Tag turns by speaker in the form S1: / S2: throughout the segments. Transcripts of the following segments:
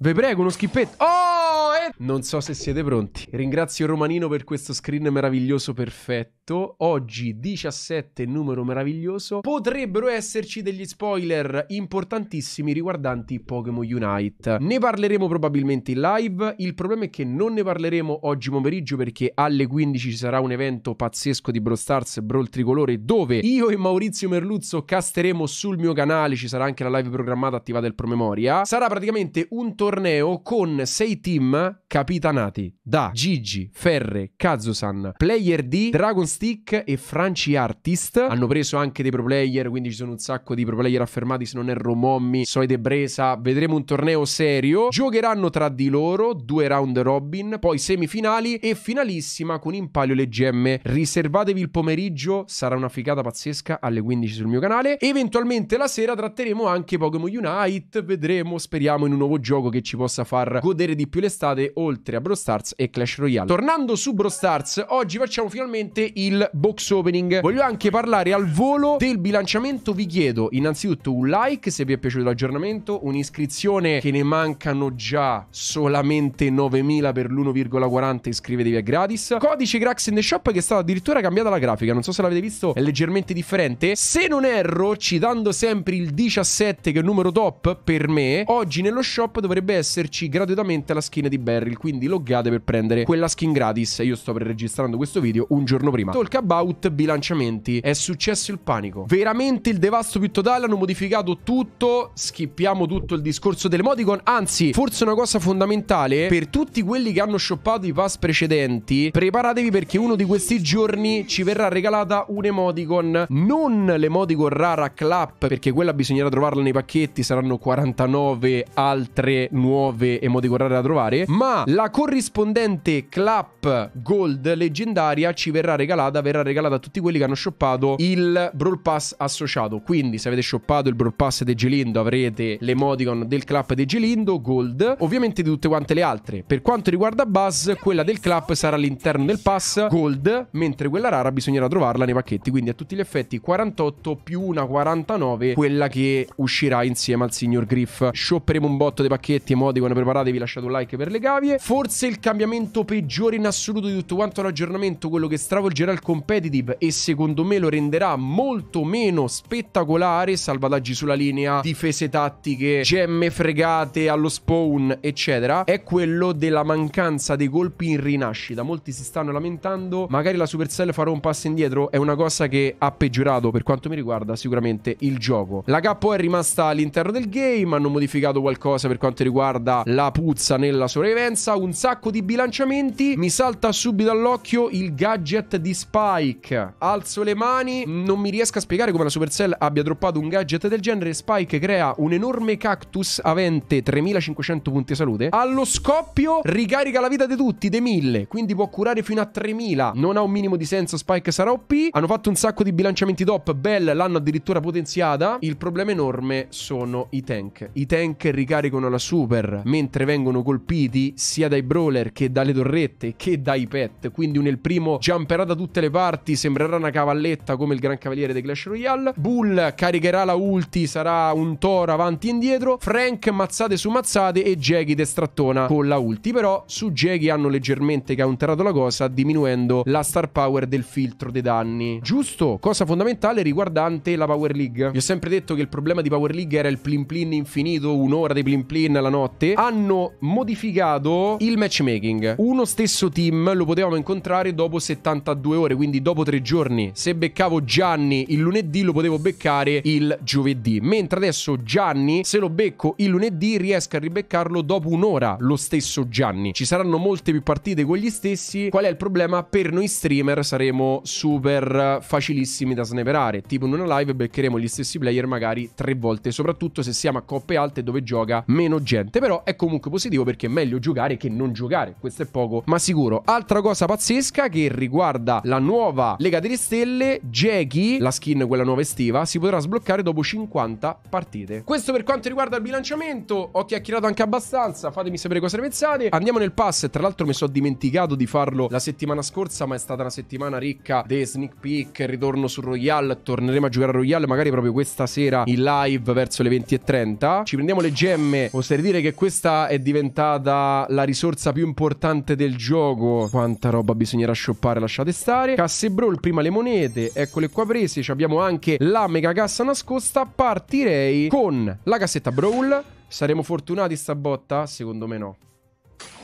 S1: Ve prego, uno schippetto. Oh! Italia. Non so se siete pronti. Ringrazio Romanino per questo screen meraviglioso perfetto. Oggi 17 numero meraviglioso. Potrebbero esserci degli spoiler importantissimi riguardanti Pokémon Unite. Ne parleremo probabilmente in live. Il problema è che non ne parleremo oggi pomeriggio perché alle 15 ci sarà un evento pazzesco di Brawl Stars Brawl Tricolore dove io e Maurizio Merluzzo casteremo sul mio canale. Ci sarà anche la live programmata attivata il promemoria. Sarà praticamente un torneo con 6 team capitanati da Gigi, Ferre, Kazusan, Player D, Dragon Stick e Franci Artist. Hanno preso anche dei pro player, quindi ci sono un sacco di pro player affermati, se non erro Mommy, Soide Bresa. Vedremo un torneo serio. Giocheranno tra di loro due round robin, poi semifinali e finalissima con in palio le gemme. Riservatevi il pomeriggio, sarà una figata pazzesca alle 15 sul mio canale. Eventualmente la sera tratteremo anche Pokémon Unite, vedremo, speriamo in un nuovo gioco che ci possa far godere di più l'estate puntate oltre a Brawl Stars e Clash Royale. Tornando su Brawl Stars, oggi facciamo finalmente il box opening. Voglio anche parlare al volo del bilanciamento. Vi chiedo innanzitutto un like se vi è piaciuto l'aggiornamento, un'iscrizione che ne mancano già solamente 9000 per l'1,40, iscrivetevi a gratis. Codice Grax in the Shop che è stata addirittura cambiata la grafica, non so se l'avete visto, è leggermente differente. Se non erro, citando sempre il 17 che è un numero top per me, oggi nello shop dovrebbe esserci gratuitamente la skin di di Beryl, quindi loggate per prendere quella skin gratis. Io sto registrando questo video un giorno prima. Talk about bilanciamenti, è successo il panico. Veramente il devasto più totale, hanno modificato tutto, Schippiamo tutto il discorso delle modicon, anzi, forse una cosa fondamentale per tutti quelli che hanno shoppato i pass precedenti, preparatevi perché uno di questi giorni ci verrà regalata un emoticon, non l'emoticon rara clap, perché quella bisognerà trovarla nei pacchetti, saranno 49 altre nuove emoticon rare da trovare, ma la corrispondente clap gold leggendaria ci verrà regalata, verrà regalata a tutti quelli che hanno shoppato il Brawl Pass associato. Quindi se avete shoppato il Brawl Pass di Gelindo avrete l'emoticon del clap di Gelindo gold, ovviamente di tutte quante le altre. Per quanto riguarda Buzz, quella del clap sarà all'interno del pass gold, mentre quella rara bisognerà trovarla nei pacchetti, quindi a tutti gli effetti 48 più una 49, quella che uscirà insieme al signor Griff. Shopperemo un botto dei pacchetti, e emoticon, preparatevi, lasciate un like per le delle cavie. Forse il cambiamento peggiore in assoluto di tutto quanto l'aggiornamento, quello che stravolgerà il competitive e secondo me lo renderà molto meno spettacolare, salvataggi sulla linea, difese tattiche, gemme fregate allo spawn, eccetera, è quello della mancanza dei colpi in rinascita. Molti si stanno lamentando, magari la Supercell farà un passo indietro, è una cosa che ha peggiorato per quanto mi riguarda sicuramente il gioco. La KO è rimasta all'interno del game, hanno modificato qualcosa per quanto riguarda la puzza nella sorella Revenza un sacco di bilanciamenti. Mi salta subito all'occhio il gadget di Spike. Alzo le mani. Non mi riesco a spiegare come la Supercell abbia droppato un gadget del genere. Spike crea un enorme cactus avente 3500 punti salute. Allo scoppio ricarica la vita di tutti, dei 1000. Quindi può curare fino a 3000. Non ha un minimo di senso. Spike sarà OP. Hanno fatto un sacco di bilanciamenti top. Bell l'hanno addirittura potenziata. Il problema enorme sono i tank. I tank ricaricano la super mentre vengono colpiti soldi sia dai brawler che dalle torrette che dai pet. Quindi un El Primo jumperà da tutte le parti, sembrerà una cavalletta come il Gran Cavaliere dei Clash Royale. Bull caricherà la ulti, sarà un toro avanti e indietro. Frank mazzate su mazzate e Jaggy destrattona con la ulti. Però su Jaggy hanno leggermente counterato la cosa diminuendo la star power del filtro dei danni. Giusto, cosa fondamentale riguardante la Power League. Vi ho sempre detto che il problema di Power League era il plin plin infinito, un'ora di plin plin alla notte. Hanno modificato cambiato il matchmaking. Uno stesso team lo potevamo incontrare dopo 72 ore, quindi dopo tre giorni. Se beccavo Gianni il lunedì lo potevo beccare il giovedì. Mentre adesso Gianni, se lo becco il lunedì, riesco a ribeccarlo dopo un'ora lo stesso Gianni. Ci saranno molte più partite con gli stessi. Qual è il problema? Per noi streamer saremo super facilissimi da sneperare. Tipo in una live beccheremo gli stessi player magari tre volte, soprattutto se siamo a coppe alte dove gioca meno gente. Però è comunque positivo perché meglio meglio giocare che non giocare. Questo è poco ma sicuro. Altra cosa pazzesca che riguarda la nuova Lega delle Stelle, Jackie, la skin quella nuova estiva, si potrà sbloccare dopo 50 partite. Questo per quanto riguarda il bilanciamento, ho chiacchierato anche abbastanza, fatemi sapere cosa ne pensate. Andiamo nel pass, tra l'altro mi sono dimenticato di farlo la settimana scorsa, ma è stata una settimana ricca di sneak peek, ritorno su Royale, torneremo a giocare a Royale magari proprio questa sera in live verso le 20.30. Ci prendiamo le gemme, oserei dire che questa è diventata la, risorsa più importante del gioco. Quanta roba bisognerà shoppare, lasciate stare. Casse Brawl, prima le monete, eccole qua prese. Ci abbiamo anche la mega cassa nascosta. Partirei con la cassetta Brawl. Saremo fortunati botta? Secondo me no.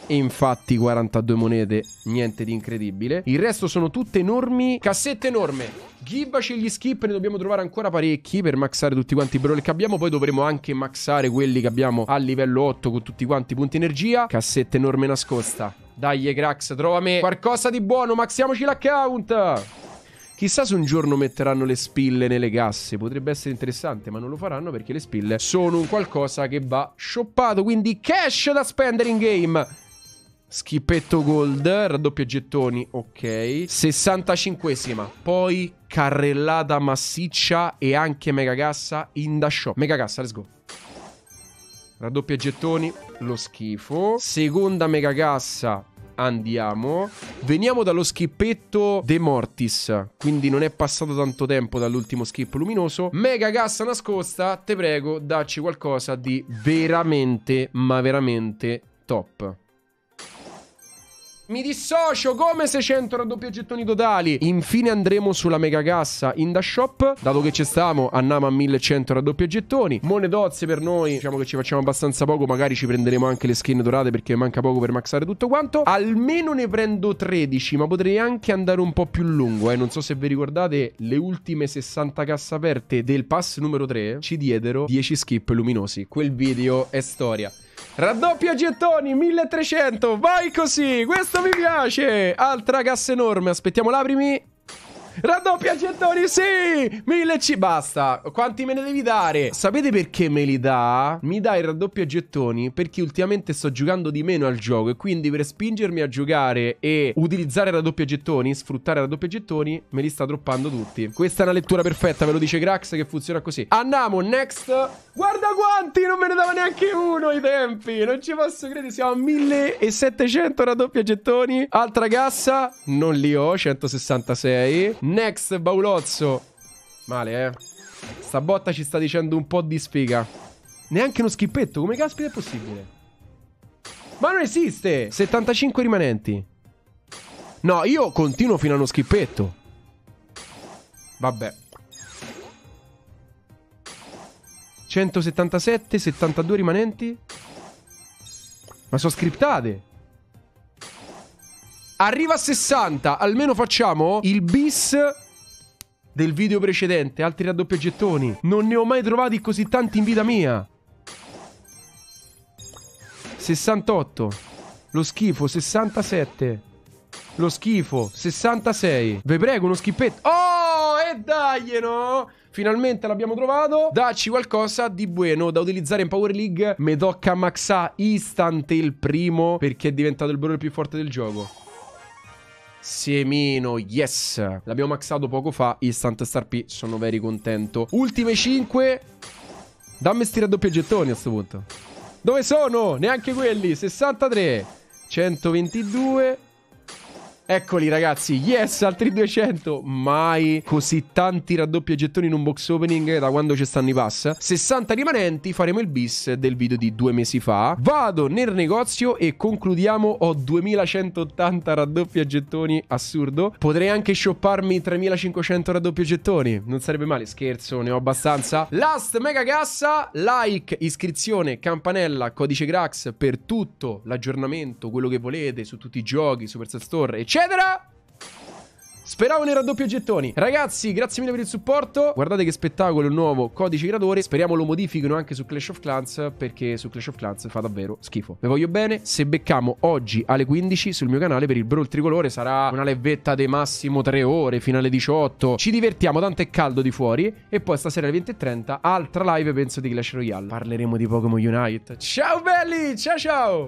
S1: E infatti 42 monete, niente di incredibile. Il resto sono tutte enormi, cassette enorme. Ghibaci gli skip, ne dobbiamo trovare ancora parecchi per maxare tutti quanti i brawl che abbiamo. Poi dovremo anche maxare quelli che abbiamo a livello 8 con tutti quanti i punti energia. Cassetta enorme nascosta. Dai, Grax, trovami qualcosa di buono, maxiamoci l'account. Chissà se un giorno metteranno le spille nelle casse. Potrebbe essere interessante, ma non lo faranno perché le spille sono un qualcosa che va shoppato. Quindi cash da spendere in game. Schipetto gold, raddoppio gettoni, ok. 65esima, poi carrellata massiccia e anche megacassa in da shop. Megacassa, let's go. Raddoppio gettoni, lo schifo. Seconda megacassa, andiamo. Veniamo dallo schippetto De Mortis. Quindi non è passato tanto tempo dall'ultimo skip luminoso. Mega cassa nascosta, te prego, dacci qualcosa di veramente, ma veramente top. Mi dissocio come se 100 raddoppia gettoni totali. Infine andremo sulla mega cassa in da shop. Dato che ci stiamo, andiamo a 1100 raddoppia gettoni. Mone dozze per noi. Diciamo che ci facciamo abbastanza poco. Magari ci prenderemo anche le skin dorate perché manca poco per maxare tutto quanto. Almeno ne prendo 13, ma potrei anche andare un po' più lungo. Eh. Non so se vi ricordate le ultime 60 casse aperte del pass numero 3. Ci diedero 10 skip luminosi. Quel video è storia. Raddoppio gettoni, 1300, vai così, questo mi piace! Altra cassa enorme, aspettiamo l'aprimi. Raddoppia gettoni, sì! 1000 ci basta. Quanti me ne devi dare? Sapete perché me li dà? Mi dà il raddoppio gettoni perché ultimamente sto giocando di meno al gioco e quindi per spingermi a giocare e utilizzare raddoppia gettoni, sfruttare raddoppia gettoni, me li sta droppando tutti. Questa è una lettura perfetta, ve lo dice Grax che funziona così. Andiamo, next. Guarda quanti, non me ne dava neanche uno i tempi. Non ci posso credere, siamo a 1700 raddoppia gettoni. Altra cassa, non li ho, 166. Next Baulozzo. Male, eh. Sta botta ci sta dicendo un po' di sfiga. Neanche uno schippetto, come caspita è possibile? Ma non esiste! 75 rimanenti. No, io continuo fino a uno schippetto. Vabbè. 177, 72 rimanenti. Ma sono scriptate. Arriva a 60. Almeno facciamo il bis del video precedente. Altri raddoppio gettoni. Non ne ho mai trovati così tanti in vita mia. 68. Lo schifo, 67. Lo schifo, 66. Vi prego, uno schippetto. Oh, e dai, no? Finalmente l'abbiamo trovato. Dacci qualcosa di buono da utilizzare in Power League. Me tocca maxà istante il primo perché è diventato il brone più forte del gioco. Semino, yes. L'abbiamo maxato poco fa, instant star P, sono veri contento. Ultime 5. Dammi sti raddoppia gettoni a sto punto. Dove sono? Neanche quelli, 63. 122. Eccoli ragazzi, yes altri 200 Mai così tanti raddoppi e gettoni in un box opening da quando ci stanno i pass 60 rimanenti, faremo il bis del video di due mesi fa Vado nel negozio e concludiamo Ho 2180 raddoppi e gettoni, assurdo Potrei anche shopparmi 3500 raddoppi e gettoni Non sarebbe male, scherzo, ne ho abbastanza Last mega cassa, like, iscrizione, campanella, codice Grax Per tutto l'aggiornamento, quello che volete Su tutti i giochi, Super Superstar Store eccetera succederà? Speravo nel raddoppio gettoni. Ragazzi, grazie mille per il supporto. Guardate che spettacolo il nuovo codice creatore. Speriamo lo modifichino anche su Clash of Clans, perché su Clash of Clans fa davvero schifo. Vi voglio bene. Se becchiamo oggi alle 15 sul mio canale per il Brawl Tricolore sarà una levetta dei massimo 3 ore, fino alle 18. Ci divertiamo, tanto è caldo di fuori. E poi stasera alle 20.30, altra live penso di Clash Royale. Parleremo di Pokémon Unite. Ciao belli, ciao ciao!